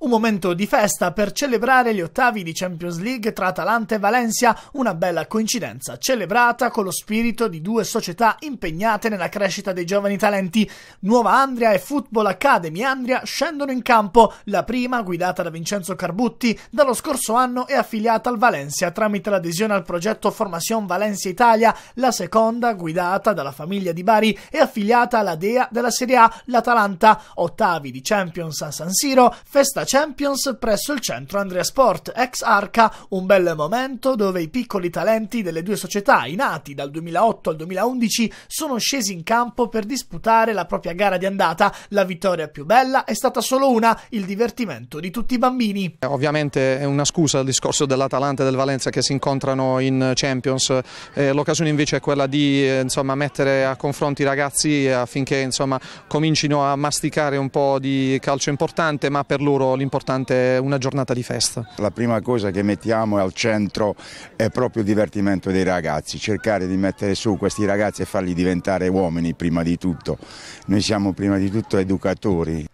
Un momento di festa per celebrare gli ottavi di Champions League tra Atalanta e Valencia, una bella coincidenza celebrata con lo spirito di due società impegnate nella crescita dei giovani talenti. Nuova Andria e Football Academy Andria scendono in campo, la prima guidata da Vincenzo Carbutti dallo scorso anno è affiliata al Valencia tramite l'adesione al progetto Formazione Valencia Italia, la seconda guidata dalla famiglia di Bari è affiliata alla DEA della Serie A, l'Atalanta, ottavi di Champions a San Siro, festa Champions presso il centro Andrea Sport, ex Arca, un bel momento dove i piccoli talenti delle due società, nati dal 2008 al 2011, sono scesi in campo per disputare la propria gara di andata. La vittoria più bella è stata solo una, il divertimento di tutti i bambini. Ovviamente è una scusa il discorso dell'Atalanta e del Valenza che si incontrano in Champions, eh, l'occasione invece è quella di eh, insomma, mettere a confronto i ragazzi affinché insomma, comincino a masticare un po' di calcio importante ma per loro l'importante è una giornata di festa. La prima cosa che mettiamo al centro è proprio il divertimento dei ragazzi, cercare di mettere su questi ragazzi e farli diventare uomini prima di tutto. Noi siamo prima di tutto educatori,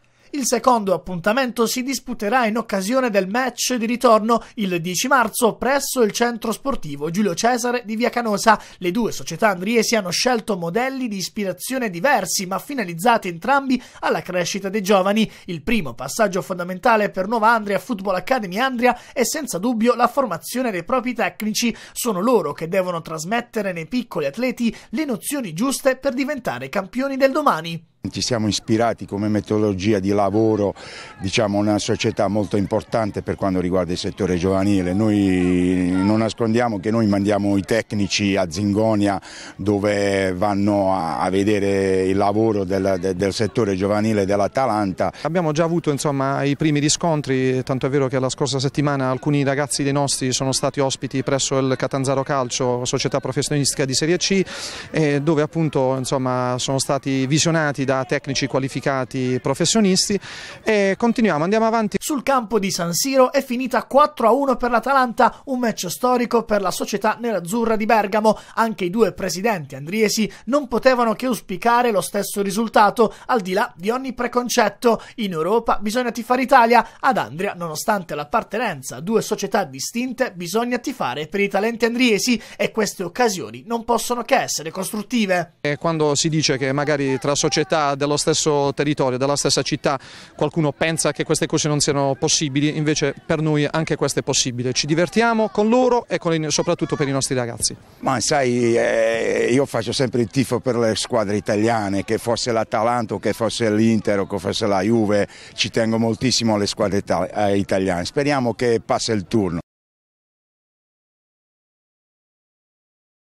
il secondo appuntamento si disputerà in occasione del match di ritorno il 10 marzo presso il centro sportivo Giulio Cesare di Via Canosa. Le due società andriesi hanno scelto modelli di ispirazione diversi ma finalizzati entrambi alla crescita dei giovani. Il primo passaggio fondamentale per Nuova Andria Football Academy Andria è senza dubbio la formazione dei propri tecnici. Sono loro che devono trasmettere nei piccoli atleti le nozioni giuste per diventare campioni del domani. Ci siamo ispirati come metodologia di lavoro diciamo, una società molto importante per quanto riguarda il settore giovanile. Noi non nascondiamo che noi mandiamo i tecnici a Zingonia dove vanno a, vedere il lavoro del, del settore giovanile dell'Atalanta. Abbiamo già avuto insomma, i primi riscontri, tanto è vero che la scorsa settimana alcuni ragazzi dei nostri sono stati ospiti presso il Catanzaro Calcio, società professionistica di Serie C, eh, dove appunto insomma, sono stati visionati da da tecnici qualificati professionisti e continuiamo, andiamo avanti. Sul campo di San Siro è finita 4-1 per l'Atalanta, un match storico per la società nerazzurra di Bergamo. Anche i due presidenti andriesi non potevano che auspicare lo stesso risultato, al di là di ogni preconcetto. In Europa bisogna tifare Italia, ad Andria nonostante l'appartenenza a due società distinte bisogna tifare per i talenti andriesi e queste occasioni non possono che essere costruttive. E quando si dice che magari tra società dello stesso territorio, della stessa città, qualcuno pensa che queste cose non siano possibili, invece per noi anche questo è possibile. Ci divertiamo con loro e con soprattutto per i nostri ragazzi. Ma sai, eh, io faccio sempre il tifo per le squadre italiane, che fosse l'Atalanto, che fosse l'Inter o che fosse la Juve, ci tengo moltissimo alle squadre eh, italiane. Speriamo che passi il turno.